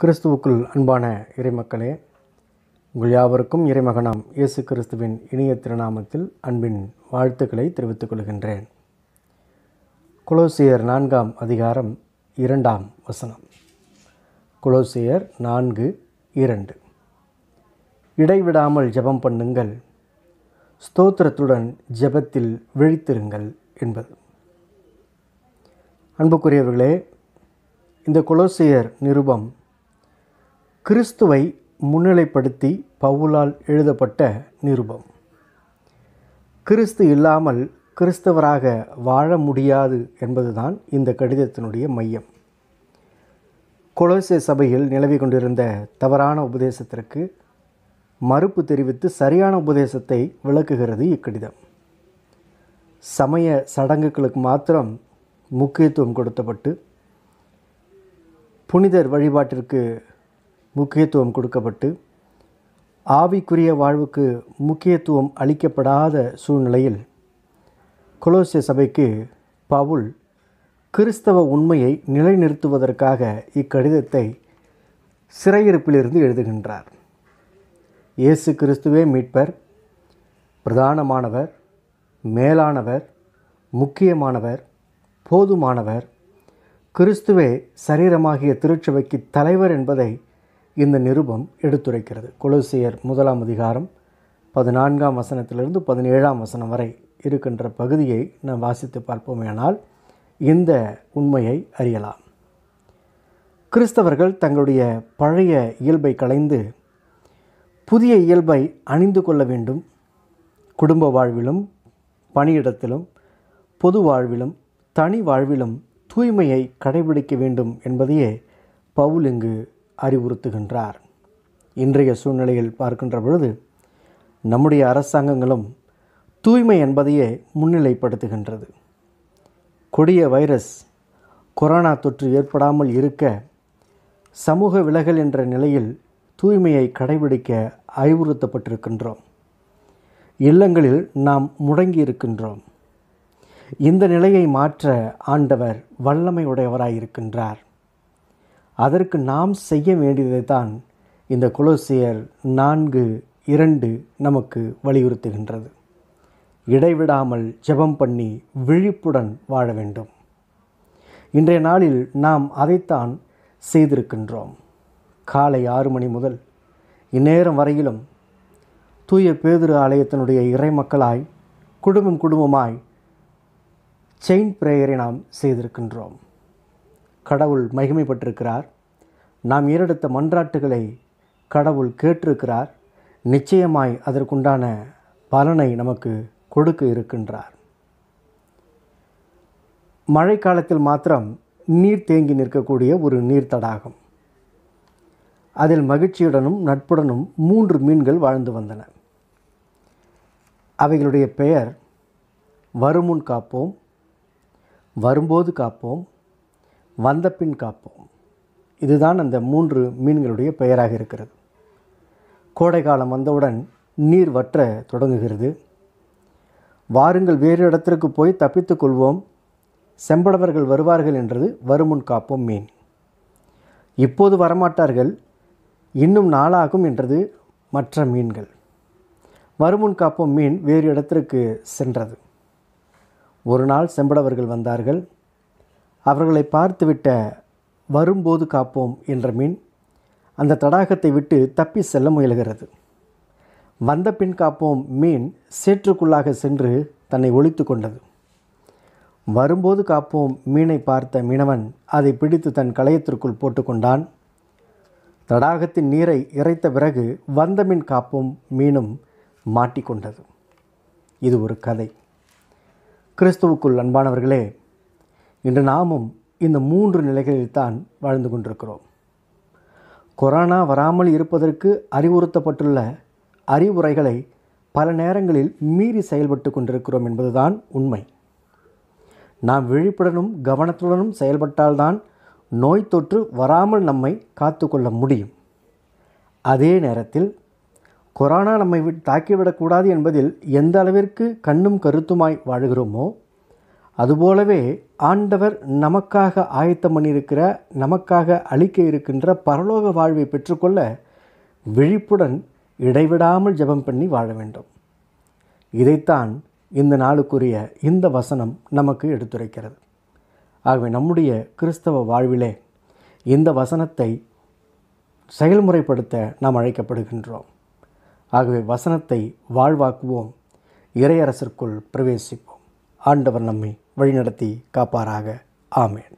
கிறிஸ்துவுக்குள் அன்பான இறைமக்களே உங்கள் யாவருக்கும் இறைமகனாம் இயேசு கிறிஸ்துவின் இணைய திருநாமத்தில் அன்பின் வாழ்த்துக்களை தெரிவித்துக் கொள்கின்றேன் குலோசியர் நான்காம் அதிகாரம் இரண்டாம் வசனம் குலோசியர் நான்கு இரண்டு இடைவிடாமல் ஜெபம் பண்ணுங்கள் ஸ்தோத்திரத்துடன் ஜெபத்தில் விழித்திருங்கள் என்பது அன்புக்குரியவர்களே இந்த குலோசியர் நிருபம் கிறிஸ்துவை முன்னிலைப்படுத்தி பவுலால் எழுதப்பட்ட நிருபம் கிறிஸ்து இல்லாமல் கிறிஸ்தவராக வாழ முடியாது என்பதுதான் இந்த கடிதத்தினுடைய மையம் கொலோசே சபையில் நிலவி கொண்டிருந்த தவறான உபதேசத்திற்கு மறுப்பு தெரிவித்து சரியான உபதேசத்தை விளக்குகிறது இக்கடிதம் சமய சடங்குகளுக்கு மாத்திரம் முக்கியத்துவம் கொடுத்தப்பட்டு புனிதர் வழிபாட்டிற்கு முக்கியத்துவம் கொடுக்கப்பட்டு ஆவிக்குரிய வாழ்வுக்கு முக்கியத்துவம் அளிக்கப்படாத சூழ்நிலையில் கொலோசிய சபைக்கு பவுல் கிறிஸ்தவ உண்மையை நிலைநிறுத்துவதற்காக இக்கடிதத்தை சிறையிருப்பிலிருந்து எழுதுகின்றார் இயேசு கிறிஸ்துவே மீட்பர் பிரதானமானவர் மேலானவர் முக்கியமானவர் போதுமானவர் கிறிஸ்துவே சரீரமாகிய திருச்சபைக்கு தலைவர் என்பதை இந்த நிருபம் எடுத்துரைக்கிறது கொலோசியர் முதலாம் அதிகாரம் பதினான்காம் வசனத்திலிருந்து பதினேழாம் வசனம் வரை இருக்கின்ற பகுதியை நாம் வாசித்து பார்ப்போமேனால் இந்த உண்மையை அறியலாம் கிறிஸ்தவர்கள் தங்களுடைய பழைய இயல்பை களைந்து புதிய இயல்பை அணிந்து கொள்ள வேண்டும் குடும்ப வாழ்விலும் பணியிடத்திலும் பொது வாழ்விலும் தனி வாழ்விலும் தூய்மையை கடைபிடிக்க வேண்டும் என்பதையே பவுல் இங்கு அறிவுறுத்துகின்றார் இன்றைய சூழ்நிலையில் பார்க்கின்ற பொழுது நம்முடைய அரசாங்கங்களும் தூய்மை என்பதையே முன்னிலைப்படுத்துகின்றது கொடிய வைரஸ் கொரோனா தொற்று ஏற்படாமல் இருக்க சமூக விலகல் என்ற நிலையில் தூய்மையை கடைபிடிக்க அறிவுறுத்தப்பட்டிருக்கின்றோம் இல்லங்களில் நாம் முடங்கி இருக்கின்றோம் இந்த நிலையை மாற்ற ஆண்டவர் வல்லமை உடையவராயிருக்கின்றார் அதற்கு நாம் செய்ய வேண்டியதை தான் இந்த குலோசியர் நான்கு இரண்டு நமக்கு வலியுறுத்துகின்றது இடைவிடாமல் ஜெபம் பண்ணி விழிப்புடன் வாழ வேண்டும் இன்றைய நாளில் நாம் அதைத்தான் செய்திருக்கின்றோம் காலை ஆறு மணி முதல் இந்நேரம் வரையிலும் தூய பேதுரு ஆலயத்தினுடைய இறை மக்களாய் குடும்பம் குடும்பமாய் செயின் பிரேயரை நாம் செய்திருக்கின்றோம் கடவுள் மகிமைப்பட்டிருக்கிறார் நாம் ஏறெடுத்த மன்றாட்டுகளை கடவுள் கேட்டிருக்கிறார் நிச்சயமாய் அதற்குண்டான பலனை நமக்கு கொடுக்க இருக்கின்றார் மழை காலத்தில் மாத்திரம் நீர் தேங்கி நிற்கக்கூடிய ஒரு நீர் தடாகம் அதில் மகிழ்ச்சியுடனும் நட்புடனும் மூன்று மீன்கள் வாழ்ந்து வந்தன அவைகளுடைய பெயர் வருமுன் காப்போம் வரும்போது காப்போம் வந்த பின் காப்போம் இதுதான் அந்த மூன்று மீன்களுடைய பெயராக இருக்கிறது கோடை காலம் வந்தவுடன் நீர் வற்ற தொடங்குகிறது வாருங்கள் வேறு இடத்திற்கு போய் தப்பித்துக் கொள்வோம் செம்படவர்கள் வருவார்கள் என்றது வருமுன் காப்போம் மீன் இப்போது வரமாட்டார்கள் இன்னும் நாளாகும் என்றது மற்ற மீன்கள் வருமுன் காப்போம் மீன் வேறு இடத்திற்கு சென்றது ஒரு நாள் செம்படவர்கள் வந்தார்கள் அவர்களை பார்த்துவிட்ட வரும்போது காப்போம் என்ற மீன் அந்த தடாகத்தை விட்டு தப்பி செல்ல முயல்கிறது வந்த பின் காப்போம் மீன் சேற்றுக்குள்ளாக சென்று தன்னை ஒழித்து கொண்டது வரும்போது காப்போம் மீனை பார்த்த மீனவன் அதை பிடித்து தன் களையத்திற்குள் போட்டுக்கொண்டான் தடாகத்தின் நீரை இறைத்த பிறகு வந்த மீன் காப்போம் மீனும் மாட்டிக்கொண்டது இது ஒரு கதை கிறிஸ்துவுக்குள் அன்பானவர்களே இன்று நாமும் இந்த மூன்று நிலைகளில் தான் வாழ்ந்து கொண்டிருக்கிறோம் கொரோனா வராமல் இருப்பதற்கு அறிவுறுத்தப்பட்டுள்ள அறிவுரைகளை பல நேரங்களில் மீறி செயல்பட்டு கொண்டிருக்கிறோம் என்பதுதான் உண்மை நாம் விழிப்புடனும் கவனத்துடனும் செயல்பட்டால்தான் நோய் தொற்று வராமல் நம்மை காத்து கொள்ள முடியும் அதே நேரத்தில் கொரோனா நம்மை தாக்கிவிடக்கூடாது என்பதில் எந்த அளவிற்கு கண்ணும் கருத்துமாய் வாழ்கிறோமோ அதுபோலவே ஆண்டவர் நமக்காக ஆயத்தம் பண்ணியிருக்கிற நமக்காக அளிக்க இருக்கின்ற பரலோக வாழ்வை பெற்றுக்கொள்ள விழிப்புடன் இடைவிடாமல் ஜெபம் பண்ணி வாழ வேண்டும் இதைத்தான் இந்த நாளுக்குரிய இந்த வசனம் நமக்கு எடுத்துரைக்கிறது ஆகவே நம்முடைய கிறிஸ்தவ வாழ்விலே இந்த வசனத்தை செயல்முறைப்படுத்த நாம் அழைக்கப்படுகின்றோம் ஆகவே வசனத்தை வாழ்வாக்குவோம் இறையரசிற்குள் பிரவேசிப்போம் ஆண்டவர் நம்மை வழிநடத்தி காப்பாராக ஆமேன்